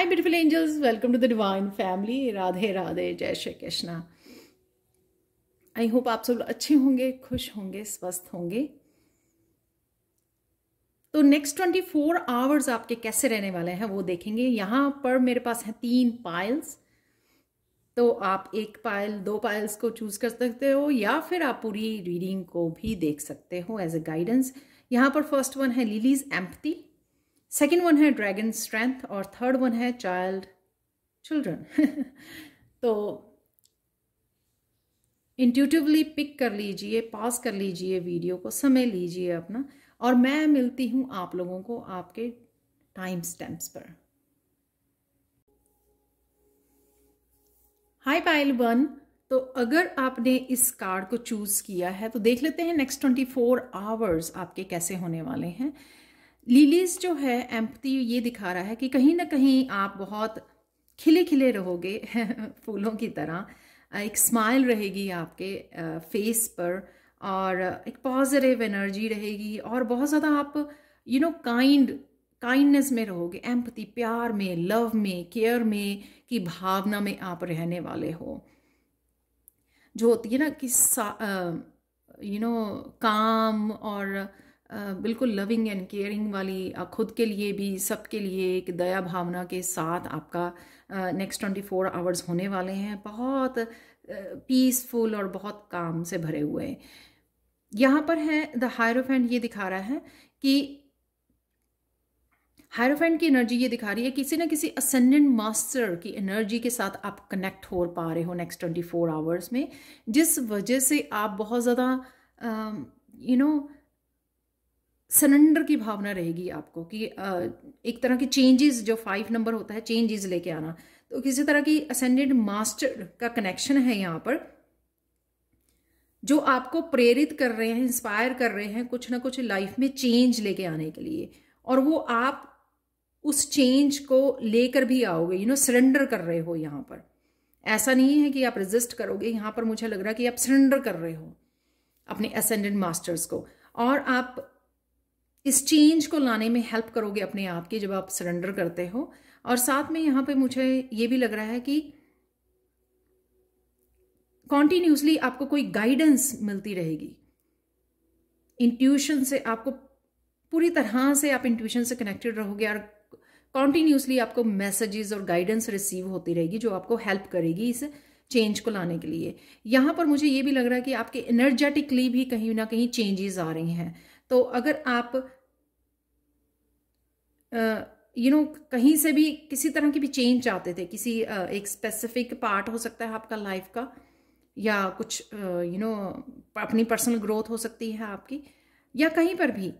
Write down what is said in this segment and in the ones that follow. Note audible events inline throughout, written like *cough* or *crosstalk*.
Hi beautiful angels welcome to the divine family Radhe Radhe जय Shri Krishna I hope आप सब अच्छे होंगे खुश होंगे स्वस्थ होंगे तो नेक्स्ट ट्वेंटी फोर आवर्स आपके कैसे रहने वाले हैं वो देखेंगे यहाँ पर मेरे पास है तीन पाइल्स तो आप एक पायल दो पायल्स को चूज कर सकते हो या फिर आप पूरी रीडिंग को भी देख सकते हो एज ए गाइडेंस यहाँ पर फर्स्ट वन है लिलीज एम्पथी सेकेंड वन है ड्रैगन स्ट्रेंथ और थर्ड वन है चाइल्ड चिल्ड्रन *laughs* तो इंट्यूटिवली पिक कर लीजिए पॉज कर लीजिए वीडियो को समय लीजिए अपना और मैं मिलती हूँ आप लोगों को आपके टाइम स्टैम्प्स पर हाय पाइल वन तो अगर आपने इस कार्ड को चूज़ किया है तो देख लेते हैं नेक्स्ट ट्वेंटी फोर आवर्स आपके कैसे होने वाले हैं लिलीज जो है एम्पति ये दिखा रहा है कि कहीं ना कहीं आप बहुत खिले खिले रहोगे *laughs* फूलों की तरह एक स्माइल रहेगी आपके फेस पर और एक पॉजिटिव एनर्जी रहेगी और बहुत ज़्यादा आप यू नो काइंड काइंडनेस में रहोगे एम्पति प्यार में लव में केयर में की भावना में आप रहने वाले हो जो होती है ना कि यू नो you know, काम और बिल्कुल लविंग एंड केयरिंग वाली खुद के लिए भी सबके लिए एक दया भावना के साथ आपका नेक्स्ट ट्वेंटी फोर आवर्स होने वाले हैं बहुत पीसफुल और बहुत काम से भरे हुए हैं यहाँ पर है द हायरोफेंट ये दिखा रहा है कि हायरोफेंट की एनर्जी ये दिखा रही है किसी ना किसी असेंडेंट मास्टर की एनर्जी के साथ आप कनेक्ट हो पा रहे हो नेक्स्ट ट्वेंटी फोर आवर्स में जिस वजह से आप बहुत ज़्यादा यू नो सरेंडर की भावना रहेगी आपको कि एक तरह की चेंजेस जो फाइव नंबर होता है चेंजेस लेके आना तो किसी तरह की असेंडेड मास्टर का कनेक्शन है यहाँ पर जो आपको प्रेरित कर रहे हैं इंस्पायर कर रहे हैं कुछ ना कुछ लाइफ में चेंज लेके आने के लिए और वो आप उस चेंज को लेकर भी आओगे यू नो सरेंडर कर रहे हो यहाँ पर ऐसा नहीं है कि आप रेजिस्ट करोगे यहाँ पर मुझे लग रहा है कि आप सरेंडर कर रहे हो अपने असेंडेंट मास्टर्स को और आप इस चेंज को लाने में हेल्प करोगे अपने आप की जब आप सरेंडर करते हो और साथ में यहां पे मुझे ये भी लग रहा है कि कॉन्टिन्यूसली आपको कोई गाइडेंस मिलती रहेगी इंट्यूशन से आपको पूरी तरह से आप इंट्यूशन से कनेक्टेड रहोगे और कॉन्टिन्यूसली आपको मैसेजेस और गाइडेंस रिसीव होती रहेगी जो आपको हेल्प करेगी इस चेंज को लाने के लिए यहां पर मुझे ये भी लग रहा है कि आपके एनर्जेटिकली भी कहीं ना कहीं चेंजेस आ रही हैं तो अगर आप यू नो कहीं से भी किसी तरह की भी चेंज चाहते थे किसी एक स्पेसिफिक पार्ट हो सकता है आपका लाइफ का या कुछ यू नो अपनी पर्सनल ग्रोथ हो सकती है आपकी या कहीं पर भी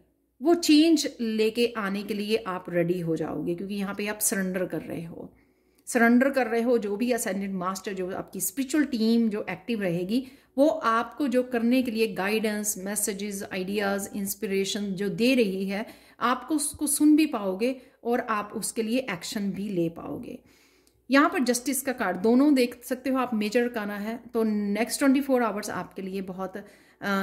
वो चेंज लेके आने के लिए आप रेडी हो जाओगे क्योंकि यहाँ पे आप सरेंडर कर रहे हो सरेंडर कर रहे हो जो भी असेंडेंट मास्टर जो आपकी स्पिरिचुअल टीम जो एक्टिव रहेगी वो आपको जो करने के लिए गाइडेंस मैसेजेस आइडियाज़ इंस्पिरेशन जो दे रही है आपको उसको सुन भी पाओगे और आप उसके लिए एक्शन भी ले पाओगे यहाँ पर जस्टिस का कार्ड दोनों देख सकते हो आप मेजर काना है तो नेक्स्ट ट्वेंटी फोर आवर्स आपके लिए बहुत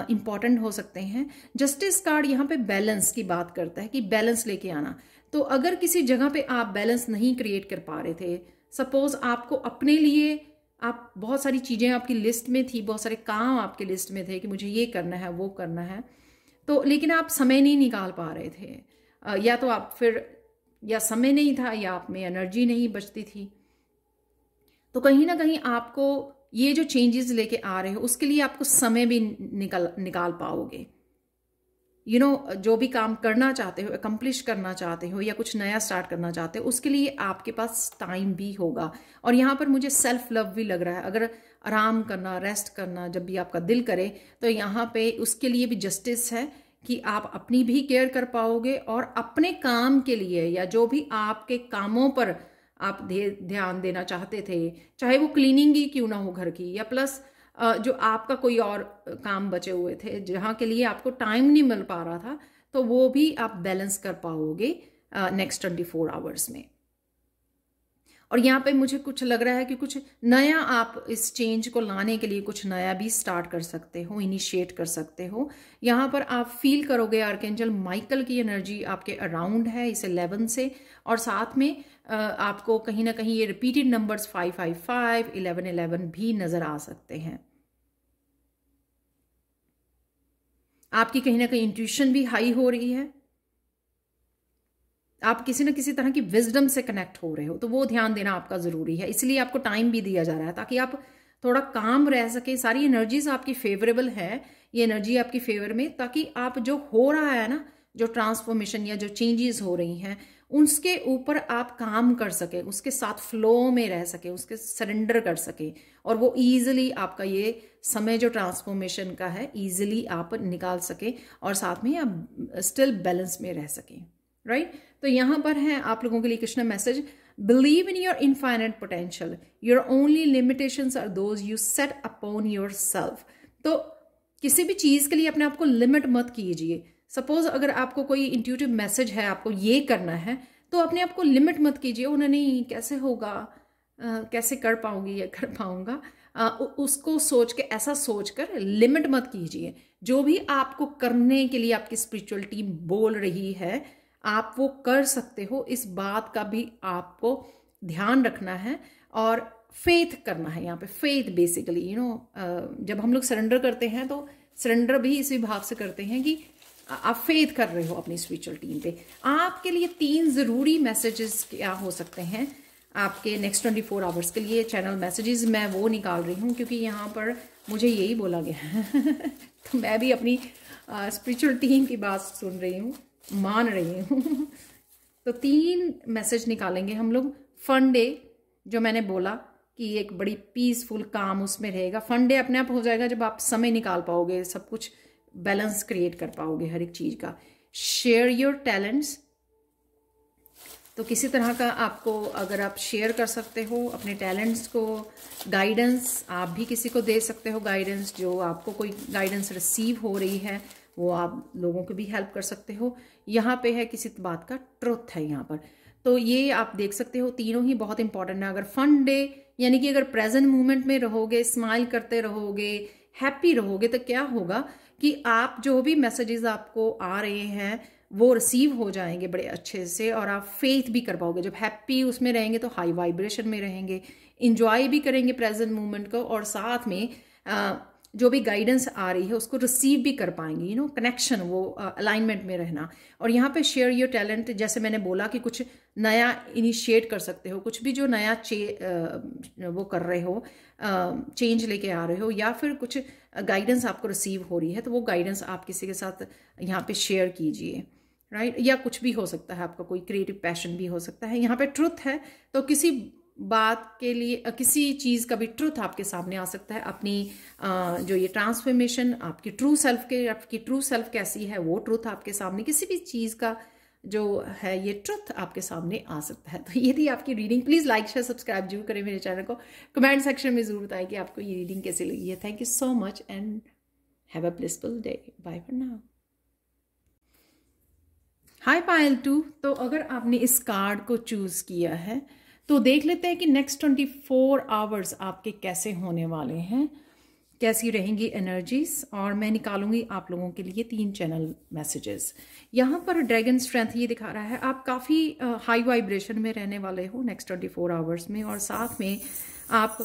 इंपॉर्टेंट हो सकते हैं जस्टिस कार्ड यहाँ पे बैलेंस की बात करता है कि बैलेंस लेके आना तो अगर किसी जगह पे आप बैलेंस नहीं क्रिएट कर पा रहे थे सपोज आपको अपने लिए आप बहुत सारी चीज़ें आपकी लिस्ट में थी बहुत सारे काम आपके लिस्ट में थे कि मुझे ये करना है वो करना है तो लेकिन आप समय नहीं निकाल पा रहे थे या तो आप फिर या समय नहीं था या आप में एनर्जी नहीं बचती थी तो कहीं ना कहीं आपको ये जो चेंजेस लेके आ रहे हो उसके लिए आपको समय भी निकल निकाल पाओगे यू you नो know, जो भी काम करना चाहते हो अकम्प्लिश करना चाहते हो या कुछ नया स्टार्ट करना चाहते हो उसके लिए आपके पास टाइम भी होगा और यहाँ पर मुझे सेल्फ लव भी लग रहा है अगर आराम करना रेस्ट करना जब भी आपका दिल करे तो यहाँ पे उसके लिए भी जस्टिस है कि आप अपनी भी केयर कर पाओगे और अपने काम के लिए या जो भी आपके कामों पर आप ध्यान देना चाहते थे चाहे वो क्लीनिंग ही क्यों ना हो घर की या प्लस जो आपका कोई और काम बचे हुए थे जहाँ के लिए आपको टाइम नहीं मिल पा रहा था तो वो भी आप बैलेंस कर पाओगे नेक्स्ट ट्वेंटी फोर आवर्स में और यहाँ पे मुझे कुछ लग रहा है कि कुछ नया आप इस चेंज को लाने के लिए कुछ नया भी स्टार्ट कर सकते हो इनिशिएट कर सकते हो यहाँ पर आप फील करोगे आर्केंजल माइकल की एनर्जी आपके अराउंड है इस एलेवन से और साथ में आपको कहीं ना कहीं ये repeated numbers five five five eleven eleven भी नज़र आ सकते हैं आपकी कहीं ना कहीं इंट्यूशन भी हाई हो रही है आप किसी ना किसी तरह की विजडम से कनेक्ट हो रहे हो तो वो ध्यान देना आपका ज़रूरी है इसलिए आपको टाइम भी दिया जा रहा है ताकि आप थोड़ा काम रह सके सारी एनर्जीज आपकी फेवरेबल है ये एनर्जी आपकी फेवर में ताकि आप जो हो रहा है ना जो ट्रांसफॉर्मेशन या जो चेंजेस हो रही हैं उसके ऊपर आप काम कर सके उसके साथ फ्लो में रह सके उसके सरेंडर कर सके और वो ईजिली आपका ये समय जो ट्रांसफॉर्मेशन का है ईजिली आप निकाल सके और साथ में आप स्टिल बैलेंस में रह सकें राइट right? तो यहाँ पर है आप लोगों के लिए Krishna message believe in your infinite potential your only limitations are those you set upon yourself तो किसी भी चीज़ के लिए अपने आप को लिमिट मत कीजिए सपोज अगर आपको कोई इंट्यूटिव मैसेज है आपको ये करना है तो अपने आप को लिमिट मत कीजिए उन्हें नहीं कैसे होगा आ, कैसे कर पाऊंगी या कर पाऊंगा उसको सोच के ऐसा सोच कर लिमिट मत कीजिए जो भी आपको करने के लिए आपकी स्पिरिचुअल टीम बोल रही है आप वो कर सकते हो इस बात का भी आपको ध्यान रखना है और फेथ करना है यहाँ पे फेथ बेसिकली यू नो जब हम लोग सरेंडर करते हैं तो सरेंडर भी इसी भाव से करते हैं कि आप फेद कर रहे हो अपनी स्पिरिचुअल टीम पे आपके लिए तीन ज़रूरी मैसेजेस क्या हो सकते हैं आपके नेक्स्ट ट्वेंटी फोर आवर्स के लिए चैनल मैसेजेस मैं वो निकाल रही हूँ क्योंकि यहाँ पर मुझे यही बोला गया है *laughs* तो मैं भी अपनी स्पिरिचुअल टीम की बात सुन रही हूँ मान रही हूँ *laughs* तो तीन मैसेज निकालेंगे हम लोग फन डे जो मैंने बोला कि एक बड़ी पीसफुल काम उसमें रहेगा फन डे अपने आप हो जाएगा जब आप समय निकाल पाओगे सब कुछ बैलेंस क्रिएट कर पाओगे हर एक चीज़ का शेयर योर टैलेंट्स तो किसी तरह का आपको अगर आप शेयर कर सकते हो अपने टैलेंट्स को गाइडेंस आप भी किसी को दे सकते हो गाइडेंस जो आपको कोई गाइडेंस रिसीव हो रही है वो आप लोगों को भी हेल्प कर सकते हो यहाँ पे है किसी बात का ट्रुथ है यहाँ पर तो ये आप देख सकते हो तीनों ही बहुत इंपॉर्टेंट है अगर फन डे यानी कि अगर प्रेजेंट मोमेंट में रहोगे स्माइल करते रहोगे हैप्पी रहोगे तो क्या होगा कि आप जो भी मैसेजेस आपको आ रहे हैं वो रिसीव हो जाएंगे बड़े अच्छे से और आप फेथ भी कर पाओगे जब हैप्पी उसमें रहेंगे तो हाई वाइब्रेशन में रहेंगे इंजॉय भी करेंगे प्रेजेंट मोमेंट को और साथ में जो भी गाइडेंस आ रही है उसको रिसीव भी कर पाएंगे यू नो कनेक्शन वो अलाइनमेंट uh, में रहना और यहाँ पे शेयर योर टैलेंट जैसे मैंने बोला कि कुछ नया इनिशिएट कर सकते हो कुछ भी जो नया चे uh, वो कर रहे हो चेंज uh, लेके आ रहे हो या फिर कुछ गाइडेंस आपको रिसीव हो रही है तो वो गाइडेंस आप किसी के साथ यहाँ पे शेयर कीजिए राइट right? या कुछ भी हो सकता है आपका कोई क्रिएटिव पैशन भी हो सकता है यहाँ पे ट्रुथ है तो किसी बात के लिए किसी चीज़ का भी ट्रूथ आपके सामने आ सकता है अपनी जो ये ट्रांसफॉर्मेशन आपकी ट्रू सेल्फ के आपकी ट्रू सेल्फ कैसी है वो ट्रूथ आपके सामने किसी भी चीज़ का जो है ये ट्रुथ आपके सामने आ सकता है *laughs* तो यदि आपकी reading please like share subscribe जरूर करें मेरे चैनल को कमेंट सेक्शन में ज़रूर बताएं कि आपको ये रीडिंग कैसी लगी है thank you so much and have a blissful day bye for now hi pile two तो अगर आपने इस कार्ड को चूज़ किया है तो देख लेते हैं कि नेक्स्ट ट्वेंटी फोर आवर्स आपके कैसे होने वाले हैं कैसी रहेंगी एनर्जीज और मैं निकालूंगी आप लोगों के लिए तीन चैनल मैसेजेस यहाँ पर ड्रैगन स्ट्रेंथ ये दिखा रहा है आप काफ़ी हाई वाइब्रेशन में रहने वाले हो नेक्स्ट ट्वेंटी फोर आवर्स में और साथ में आप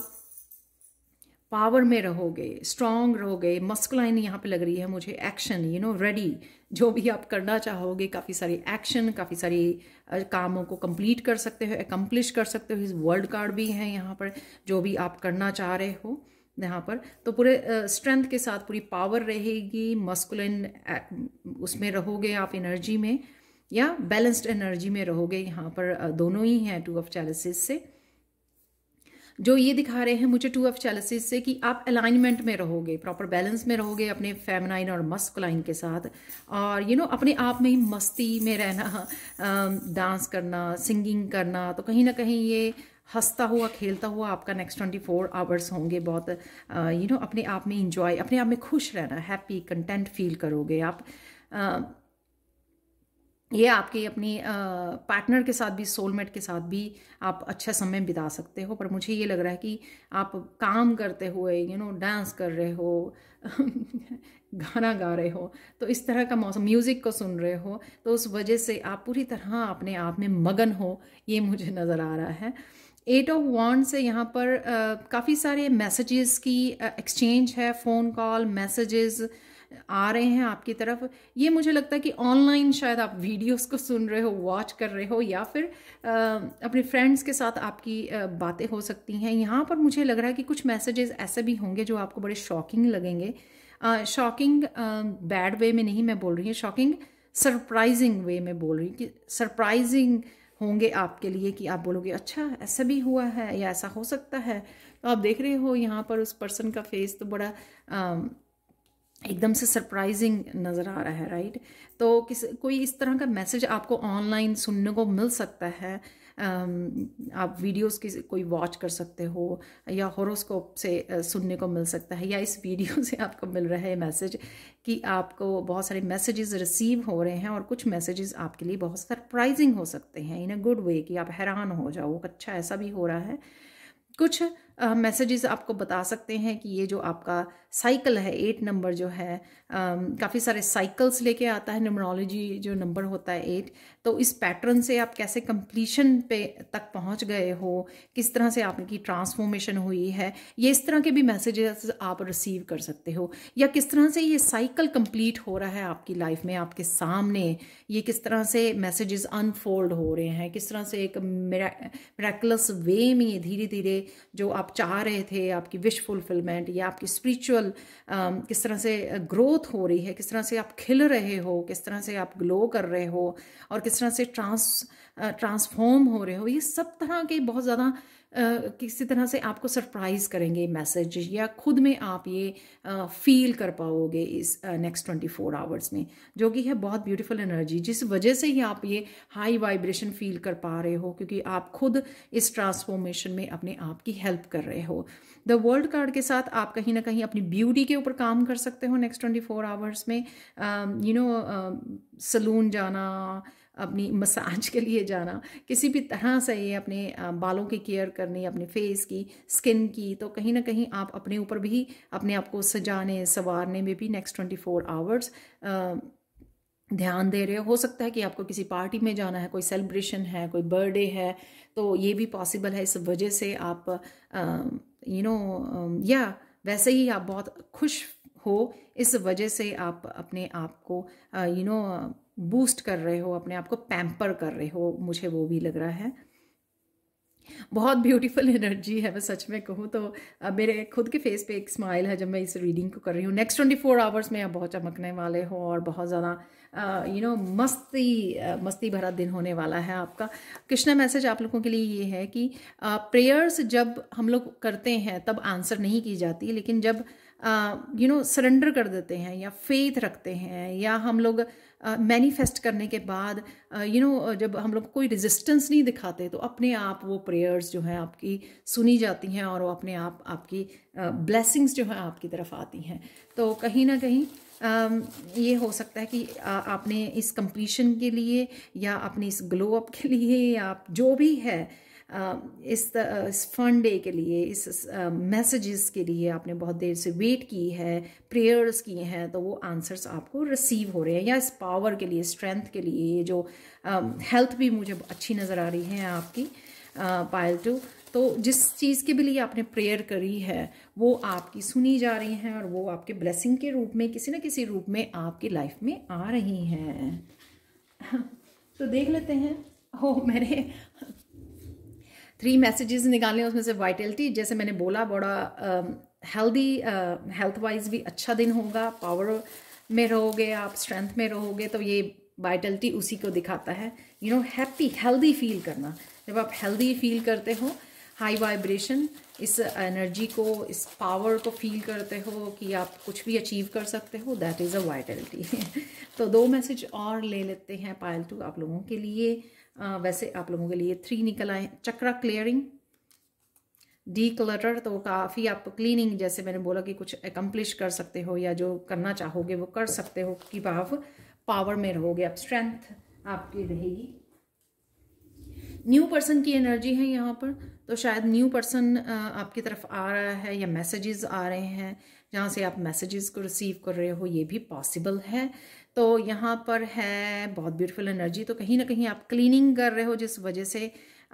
पावर में रहोगे स्ट्रांग रहोगे मस्कुलाइन यहाँ पे लग रही है मुझे एक्शन यू नो रेडी जो भी आप करना चाहोगे काफ़ी सारे एक्शन काफ़ी सारे कामों को कंप्लीट कर सकते हो एकम्प्लिश कर सकते हो इस वर्ल्ड कार्ड भी हैं यहाँ पर जो भी आप करना चाह रहे हो यहाँ पर तो पूरे स्ट्रेंथ के साथ पूरी पावर रहेगी मस्कुलाइन उसमें रहोगे आप एनर्जी में या बैलेंस्ड एनर्जी में रहोगे यहाँ पर दोनों ही हैं टू ऑफ चैलेंसेस से जो ये दिखा रहे हैं मुझे टू ऑफ चैलसिस से कि आप अलाइनमेंट में रहोगे प्रॉपर बैलेंस में रहोगे अपने फेमनाइन और मस्कुलाइन के साथ और यू you नो know, अपने आप में ही मस्ती में रहना डांस um, करना सिंगिंग करना तो कहीं ना कहीं ये हंसता हुआ खेलता हुआ आपका नेक्स्ट ट्वेंटी फोर आवर्स होंगे बहुत यू uh, नो अपने आप में इंजॉय अपने आप में खुश रहना हैप्पी कंटेंट फील करोगे आप uh, ये आपके अपनी पार्टनर के साथ भी सोलमेट के साथ भी आप अच्छा समय बिता सकते हो पर मुझे ये लग रहा है कि आप काम करते हुए यू नो डांस कर रहे हो *laughs* गाना गा रहे हो तो इस तरह का मौसम म्यूज़िक को सुन रहे हो तो उस वजह से आप पूरी तरह अपने आप में मगन हो ये मुझे *laughs* नज़र आ रहा है एट ऑफ वॉन्ड से यहाँ पर काफ़ी सारे मैसेजेस की एक्सचेंज है फ़ोन कॉल मैसेजेस आ रहे हैं आपकी तरफ ये मुझे लगता है कि ऑनलाइन शायद आप वीडियोस को सुन रहे हो वॉच कर रहे हो या फिर आ, अपने फ्रेंड्स के साथ आपकी बातें हो सकती हैं यहाँ पर मुझे लग रहा है कि कुछ मैसेजेस ऐसे भी होंगे जो आपको बड़े शॉकिंग लगेंगे शॉकिंग बैड वे में नहीं मैं बोल रही हूँ शॉकिंग सरप्राइजिंग वे में बोल रही हूँ कि सरप्राइजिंग होंगे आपके लिए कि आप बोलोगे अच्छा ऐसा भी हुआ है या ऐसा हो सकता है तो आप देख रहे हो यहाँ पर उस पर्सन का फेस तो बड़ा एकदम से सरप्राइजिंग नज़र आ रहा है राइट तो किस कोई इस तरह का मैसेज आपको ऑनलाइन सुनने को मिल सकता है आप वीडियोस की कोई वॉच कर सकते हो या हॉरोस्कोप से सुनने को मिल सकता है या इस वीडियो *laughs* से आपको मिल रहा है मैसेज कि आपको बहुत सारे मैसेजेस रिसीव हो रहे हैं और कुछ मैसेजेस आपके लिए बहुत सरप्राइजिंग हो सकते हैं इन अ गुड वे कि आप हैरान हो जाओ अच्छा ऐसा भी हो रहा है कुछ मैसेजेस uh, आपको बता सकते हैं कि ये जो आपका साइकिल है एट नंबर जो है um, काफ़ी सारे साइकिल्स लेके आता है न्यूमरोलॉजी जो नंबर होता है एट तो इस पैटर्न से आप कैसे कंप्लीशन पे तक पहुंच गए हो किस तरह से आपकी ट्रांसफॉर्मेशन हुई है ये इस तरह के भी मैसेजेस आप रिसीव कर सकते हो या किस तरह से ये साइकिल कंप्लीट हो रहा है आपकी लाइफ में आपके सामने ये किस तरह से मैसेजेस अनफोल्ड हो रहे हैं किस तरह से एक मेराकुलस वे में धीरे धीरे जो आप चाह रहे थे आपकी विश फुलफिलमेंट या आपकी स्परिचुअल स्पिरिचुअल किस तरह से ग्रोथ हो रही है किस तरह से आप खिल रहे हो किस तरह से आप ग्लो कर रहे हो और किस तरह से ट्रांस ट्रांसफॉर्म हो रहे हो ये सब तरह के बहुत ज़्यादा किसी तरह से आपको सरप्राइज करेंगे मैसेज या खुद में आप ये फील कर पाओगे इस नेक्स्ट ट्वेंटी फोर आवर्स में जो कि है बहुत ब्यूटीफुल एनर्जी जिस वजह से ही आप ये हाई वाइब्रेशन फील कर पा रहे हो क्योंकि आप खुद इस ट्रांसफॉर्मेशन में अपने आप की हेल्प कर रहे हो द वर्ल्ड कार्ड के साथ आप कहीं ना कहीं अपनी ब्यूटी के ऊपर काम कर सकते हो नेक्स्ट ट्वेंटी फोर आवर्स में यू नो सलून जाना अपनी मसाज के लिए जाना किसी भी तरह से ये अपने um, बालों की केयर करनी अपने फेस की स्किन की तो कहीं ना कहीं आप अपने ऊपर भी अपने आप को सजाने संवारने में भी नेक्स्ट ट्वेंटी फोर आवर्स ध्यान दे रहे हो हो सकता है कि आपको किसी पार्टी में जाना है कोई सेलिब्रेशन है कोई बर्थडे है तो ये भी पॉसिबल है इस वजह से आप यू नो या वैसे ही आप बहुत खुश हो इस वजह से आप अपने आप को यू नो बूस्ट कर रहे हो अपने आप को पैम्पर कर रहे हो मुझे वो भी लग रहा है बहुत ब्यूटीफुल एनर्जी *laughs* है मैं सच में कहूँ तो मेरे खुद के फेस पे एक स्माइल है जब मैं इस रीडिंग को कर रही हूँ नेक्स्ट ट्वेंटी फोर आवर्स में आप बहुत चमकने वाले हो और बहुत ज़्यादा यू नो मस्ती मस्ती भरा दिन होने वाला है आपका कृष्णा मैसेज आप लोगों के लिए ये है कि प्रेयर्स जब हम लोग करते हैं तब आंसर नहीं की जाती लेकिन जब यू नो सरेंडर कर देते हैं या फेथ रखते हैं या हम लोग मैनिफेस्ट uh, करने के बाद you uh, know you know, जब हम लोग कोई रेजिस्टेंस नहीं दिखाते तो अपने आप वो प्रेयर्स जो हैं आपकी सुनी जाती हैं और वो अपने आप आपकी ब्लेसिंग्स uh, जो हैं आपकी तरफ आती हैं तो कहीं ना कहीं ये हो सकता है कि आपने इस कंप्लीशन के लिए या अपने इस ग्लो अप के लिए या आप जो भी है इस इस फन डे के लिए इस मैसेजेस के लिए आपने बहुत देर से वेट की है प्रेयर्स किए हैं तो वो आंसर्स आपको रिसीव हो रहे हैं या इस पावर के लिए स्ट्रेंथ के लिए ये जो हेल्थ भी मुझे अच्छी नज़र आ रही है आपकी पायल टू तो जिस चीज़ के भी लिए आपने प्रेयर करी है वो आपकी सुनी जा रही हैं और वो आपके ब्लेसिंग के रूप में किसी ना किसी रूप में आपकी लाइफ में आ रही हैं तो देख लेते हैं हो मैंने थ्री मैसेजेस निकाले उसमें से वाइटलिटी जैसे मैंने बोला बड़ा हेल्दी हेल्थ वाइज भी अच्छा दिन होगा पावर में रहोगे आप स्ट्रेंथ में रहोगे तो ये वाइटलिटी उसी को दिखाता है you know happy healthy feel करना जब आप हेल्दी फील करते हो हाई वाइब्रेशन इस एनर्जी को इस पावर को फील करते हो कि आप कुछ भी अचीव कर सकते हो दैट इज़ अ वाइटलिटी तो दो मैसेज और ले लेते हैं पायल टू आप लोगों के लिए आ, वैसे आप लोगों के लिए थ्री निकल आए चक्रा क्लियरिंग डी क्लटर तो काफ़ी आप क्लीनिंग जैसे मैंने बोला कि कुछ एकम्प्लिश कर सकते हो या जो करना चाहोगे वो कर सकते हो कि भाव पावर में रहोगे आप स्ट्रेंथ आपकी रहेगी न्यू पर्सन की एनर्जी है यहाँ पर तो शायद न्यू पर्सन आपकी तरफ आ रहा है या मैसेजेस आ रहे हैं जहाँ से आप मैसेजेस को रिसीव कर रहे हो ये भी पॉसिबल है तो यहाँ पर है बहुत ब्यूटीफुल एनर्जी तो कहीं ना कहीं आप क्लीनिंग कर रहे हो जिस वजह से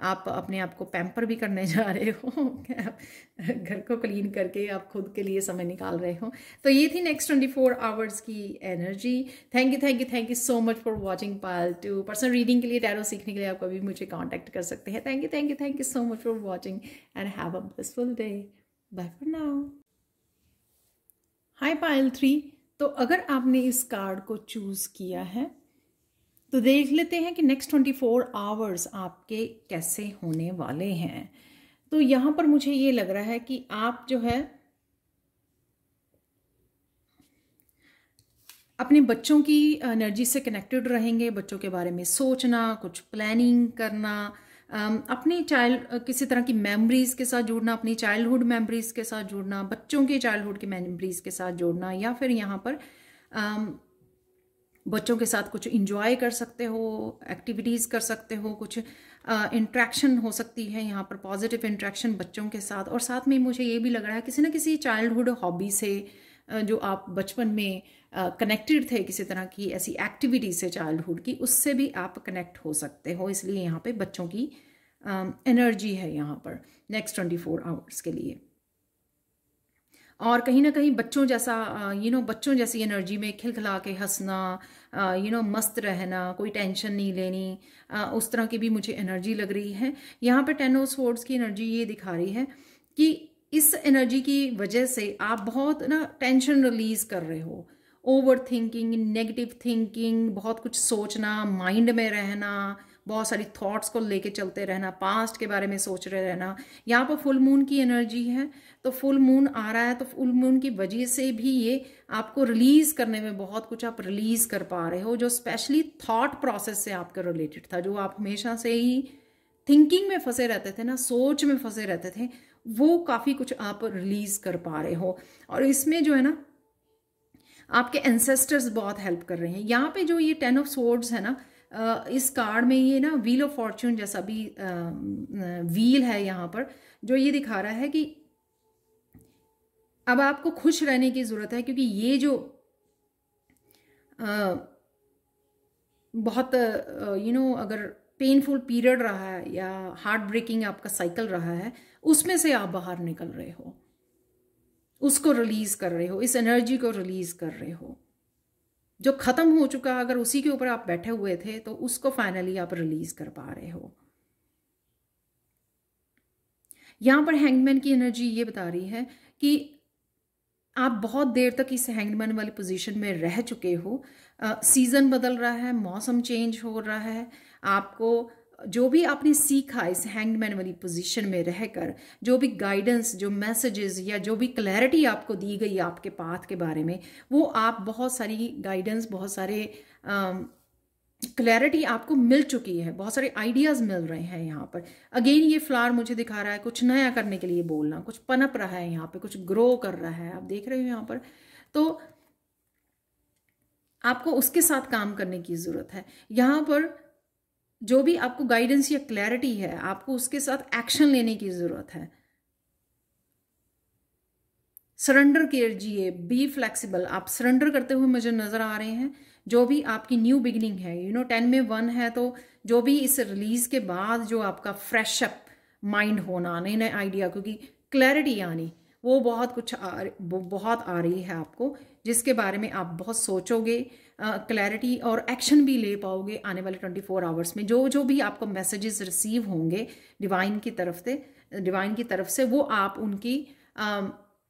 आप अपने आप को पैम्पर भी करने जा रहे हो आप घर को क्लीन करके आप खुद के लिए समय निकाल रहे हो तो ये थी नेक्स्ट ट्वेंटी फोर आवर्स की energy thank you thank you thank you so much for watching pile two personal reading के लिए टैरो सीखने के लिए आप कभी मुझे कॉन्टैक्ट कर सकते हैं thank you thank you thank you so much for watching and have a blissful day bye for now hi pile three तो अगर आपने इस कार्ड को चूज़ किया है तो देख लेते हैं कि नेक्स्ट ट्वेंटी फोर आवर्स आपके कैसे होने वाले हैं तो यहां पर मुझे ये लग रहा है कि आप जो है अपने बच्चों की एनर्जी से कनेक्टेड रहेंगे बच्चों के बारे में सोचना कुछ प्लानिंग करना अपने चाइल्ड किसी तरह की मेमोरीज़ के साथ जुड़ना अपनी चाइल्डहुड मेमोरीज़ के साथ जुड़ना बच्चों के चाइल्डहुड की मेमोरीज़ के साथ जुड़ना या फिर यहाँ पर बच्चों के साथ कुछ इंजॉय कर सकते हो एक्टिविटीज़ कर सकते हो कुछ इंट्रैक्शन हो सकती है यहाँ पर पॉजिटिव इंट्रैक्शन बच्चों के साथ और साथ में मुझे ये भी लग रहा है किसी ना किसी चाइल्डहुड हॉबी से जो आप बचपन में कनेक्टेड थे किसी तरह की ऐसी एक्टिविटी से चाइल्डहुड की उससे भी आप कनेक्ट हो सकते हो इसलिए यहाँ पे बच्चों की एनर्जी है यहाँ पर नेक्स्ट ट्वेंटी फोर आवर्स के लिए और कहीं ना कहीं बच्चों जैसा यू नो बच्चों जैसी एनर्जी में खिलखिला के हंसना यू नो मस्त रहना कोई टेंशन नहीं लेनी उस तरह की भी मुझे एनर्जी लग रही है यहाँ पर टेनो स्पोर्ट्स की एनर्जी ये दिखा रही है कि इस एनर्जी की वजह से आप बहुत ना टेंशन रिलीज कर रहे हो ओवर थिंकिंग नेगेटिव थिंकिंग बहुत कुछ सोचना माइंड में रहना बहुत सारी थॉट्स को लेके चलते रहना पास्ट के बारे में सोच रहे रहना यहाँ पर फुल मून की एनर्जी है तो फुल मून आ रहा है तो फुल मून की वजह से भी ये आपको रिलीज करने में बहुत कुछ आप रिलीज कर पा रहे हो जो स्पेशली थॉट प्रोसेस से आपका रिलेटेड था जो आप हमेशा से ही थिंकिंग में फंसे रहते थे ना सोच में फंसे रहते थे वो काफ़ी कुछ आप रिलीज कर पा रहे हो और इसमें जो है ना आपके एंसेस्टर्स बहुत हेल्प कर रहे हैं यहाँ पे जो ये टेन ऑफ सोर्ड्स है ना इस कार्ड में ये ना व्हील ऑफ फॉर्चून जैसा भी व्हील है यहाँ पर जो ये दिखा रहा है कि अब आपको खुश रहने की ज़रूरत है क्योंकि ये जो आ, बहुत यू नो अगर पेनफुल पीरियड रहा है या हार्ट ब्रेकिंग आपका साइकिल रहा है उसमें से आप बाहर निकल रहे हो उसको रिलीज़ कर रहे हो इस एनर्जी को रिलीज़ कर रहे हो जो ख़त्म हो चुका अगर उसी के ऊपर आप बैठे हुए थे तो उसको फाइनली आप रिलीज कर पा रहे हो यहाँ पर हैंगमैन की एनर्जी ये बता रही है कि आप बहुत देर तक इस हैंगमैन वाली पोजीशन में रह चुके हो सीज़न बदल रहा है मौसम चेंज हो रहा है आपको जो भी आपने सीखा इस हैंगमैन वाली पोजीशन में रहकर जो भी गाइडेंस जो मैसेजेस या जो भी क्लैरिटी आपको दी गई आपके पाथ के बारे में वो आप बहुत सारी गाइडेंस बहुत सारे क्लैरिटी um, आपको मिल चुकी है बहुत सारे आइडियाज़ मिल रहे हैं यहाँ पर अगेन ये फ्लावर मुझे दिखा रहा है कुछ नया करने के लिए बोलना कुछ पनप रहा है यहाँ पर कुछ ग्रो कर रहा है आप देख रहे हो यहाँ पर तो आपको उसके साथ काम करने की ज़रूरत है यहाँ पर जो भी आपको गाइडेंस या क्लैरिटी है आपको उसके साथ एक्शन लेने की ज़रूरत है सरेंडर कीजिए बी फ्लेक्सिबल आप सरेंडर करते हुए मुझे नज़र आ रहे हैं जो भी आपकी न्यू बिगिनिंग है यू नो टेन में वन है तो जो भी इस रिलीज के बाद जो आपका फ्रेशअप माइंड होना नए नए आइडिया क्योंकि क्लैरिटी आनी वो बहुत कुछ आ बहुत आ रही है आपको जिसके बारे में आप बहुत सोचोगे क्लैरिटी और एक्शन भी ले पाओगे आने वाले 24 आवर्स में जो जो भी आपको मैसेजेस रिसीव होंगे डिवाइन की तरफ से डिवाइन की तरफ से वो आप उनकी uh,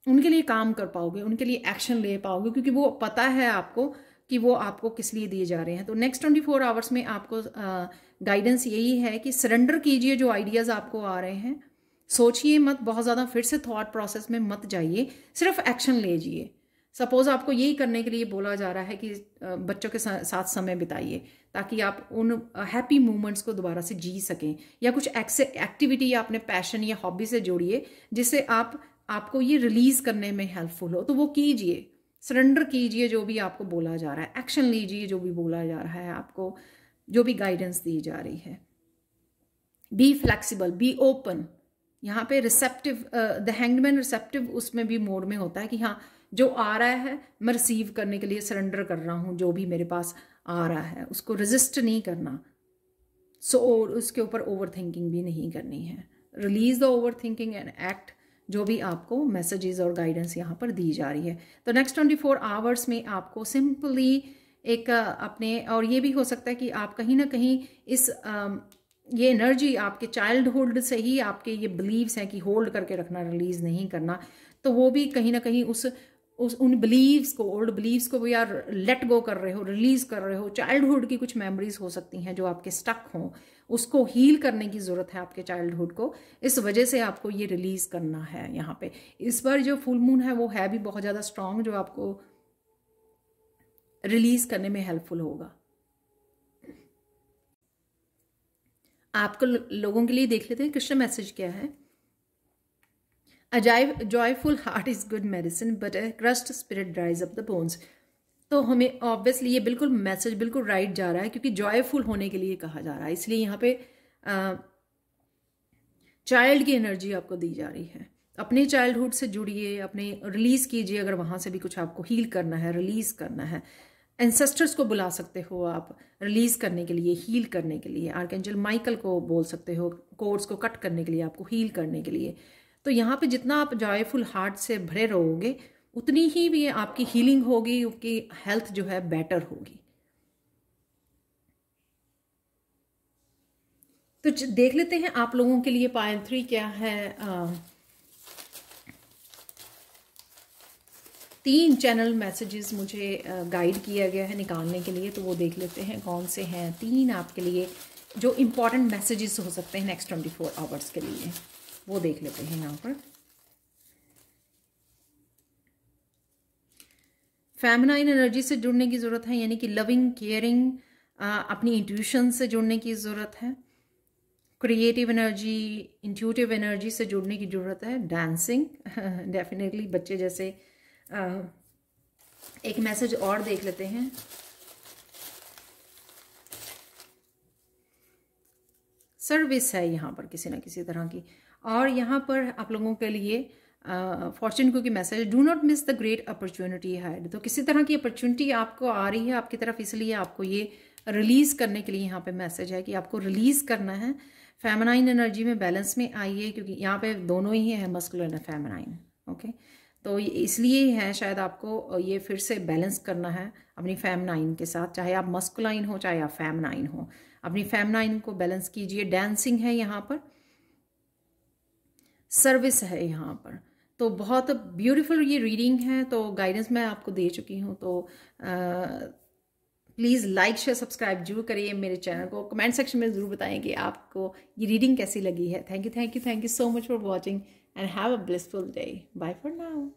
उनके लिए काम कर पाओगे उनके लिए एक्शन ले पाओगे क्योंकि वो पता है आपको कि वो आपको किस लिए दिए जा रहे हैं तो नेक्स्ट ट्वेंटी फोर आवर्स में आपको गाइडेंस यही है कि सरेंडर कीजिए जो आइडियाज़ आपको आ रहे हैं सोचिए मत बहुत ज़्यादा फिर से थॉट प्रोसेस में मत जाइए सिर्फ एक्शन लीजिए सपोज़ आपको यही करने के लिए बोला जा रहा है कि बच्चों के साथ समय बिताइए ताकि आप उन हैप्पी मोमेंट्स को दोबारा से जी सकें या कुछ एक्टिविटी या अपने पैशन या हॉबी से जोड़िए जिससे आप आपको ये रिलीज़ करने में हेल्पफुल हो तो वो कीजिए सरेंडर कीजिए जो भी आपको बोला जा रहा है एक्शन लीजिए जो भी बोला जा रहा है आपको जो भी गाइडेंस दी जा रही है बी फ्लेक्सिबल बी ओपन यहाँ पे रिसेप्टिव द हैंगमैन रिसेप्टिव उसमें भी मोड में होता है कि हाँ जो आ रहा है मैं रिसीव करने के लिए सरेंडर कर रहा हूँ जो भी मेरे पास आ रहा है उसको रजिस्ट नहीं करना सो so, और उसके ऊपर ओवर थिंकिंग भी नहीं करनी है release the overthinking and act जो भी आपको मैसेजेस और गाइडेंस यहाँ पर दी जा रही है तो नेक्स्ट ट्वेंटी फोर आवर्स में आपको सिंपली एक uh, अपने और ये भी हो सकता है कि आप कहीं ना कहीं इस um, ये एनर्जी आपके चाइल्डहुड से ही आपके ये बिलीव्स हैं कि होल्ड करके रखना रिलीज नहीं करना तो वो भी कहीं ना कहीं उस उस उन बिलीव्स को ओल्ड बिलीव्स को भी यार लेट गो कर रहे हो रिलीज कर रहे हो चाइल्डहुड की कुछ मेमोरीज हो सकती हैं जो आपके स्टक हों उसको हील करने की ज़रूरत है आपके चाइल्डहुड को इस वजह से आपको ये रिलीज़ करना है यहाँ पे इस बार जो फुल मून है वो है भी बहुत ज़्यादा स्ट्रांग जो आपको रिलीज़ करने में हेल्पफुल होगा आपको लोगों के लिए देख लेते हैं कृष्ण मैसेज क्या है a joyful heart is good medicine but a crushed spirit dries up the bones तो हमें ऑब्वियसली ये बिल्कुल मैसेज बिल्कुल राइट जा रहा है क्योंकि जॉयफुल होने के लिए कहा जा रहा है इसलिए यहाँ पे चाइल्ड की एनर्जी आपको दी जा रही है अपने चाइल्डहुड से जुड़िए अपने रिलीज़ कीजिए अगर वहां से भी कुछ आपको हील करना है रिलीज़ करना है एंसेस्टर्स को बुला सकते हो आप रिलीज़ करने के लिए हील करने के लिए आर्केंजल माइकल को बोल सकते हो कोर्ड्स को कट करने के लिए आपको हील करने के लिए तो यहाँ पे जितना आप जॉयफुल हार्ट से भरे रहोगे उतनी ही भी आपकी हीलिंग होगी आपकी हेल्थ जो है बेटर होगी तो देख लेते हैं आप लोगों के लिए पायल थ्री क्या है आ, तीन चैनल मैसेजेस मुझे गाइड किया गया है निकालने के लिए तो वो देख लेते हैं कौन से हैं तीन आपके लिए जो इम्पॉर्टेंट मैसेजेस हो सकते हैं नेक्स्ट ट्वेंटी फोर आवर्स के लिए वो देख लेते हैं यहाँ पर फैमिलाइन एनर्जी से जुड़ने की ज़रूरत है यानी कि लविंग केयरिंग अपनी इंट्यूशन से जुड़ने की ज़रूरत है क्रिएटिव एनर्जी इंट्यूटिव एनर्जी से जुड़ने की ज़रूरत है डांसिंग डेफिनेटली *laughs* बच्चे जैसे एक मैसेज और देख लेते हैं सर्विस है यहाँ पर किसी ना किसी तरह की और यहाँ पर आप लोगों के लिए फॉर्चून को की message do not miss the great opportunity had तो किसी तरह की अपॉर्चुनिटी आपको आ रही है आपकी तरफ इसलिए आपको ये रिलीज़ करने के लिए यहाँ पे मैसेज है कि आपको रिलीज़ करना है फेमनाइन एनर्जी में बैलेंस में आइए क्योंकि यहाँ पे दोनों ही है मस्कुलर एंड फेमनाइन ओके तो इसलिए ही है शायद आपको ये फिर से बैलेंस करना है अपनी फैम नाइन के साथ चाहे आप मस्कुलाइन हो चाहे आप फैम नाइन हो अपनी फैम नाइन को बैलेंस कीजिए डांसिंग है यहाँ पर सर्विस है यहाँ पर तो बहुत ब्यूटीफुल ये रीडिंग है तो गाइडेंस मैं आपको दे चुकी हूँ तो प्लीज़ लाइक शेयर सब्सक्राइब जरूर करिए मेरे चैनल को कमेंट सेक्शन में ज़रूर बताएं कि आपको ये रीडिंग कैसी लगी है thank you thank you thank you so much for watching and have a blissful day. Bye for now.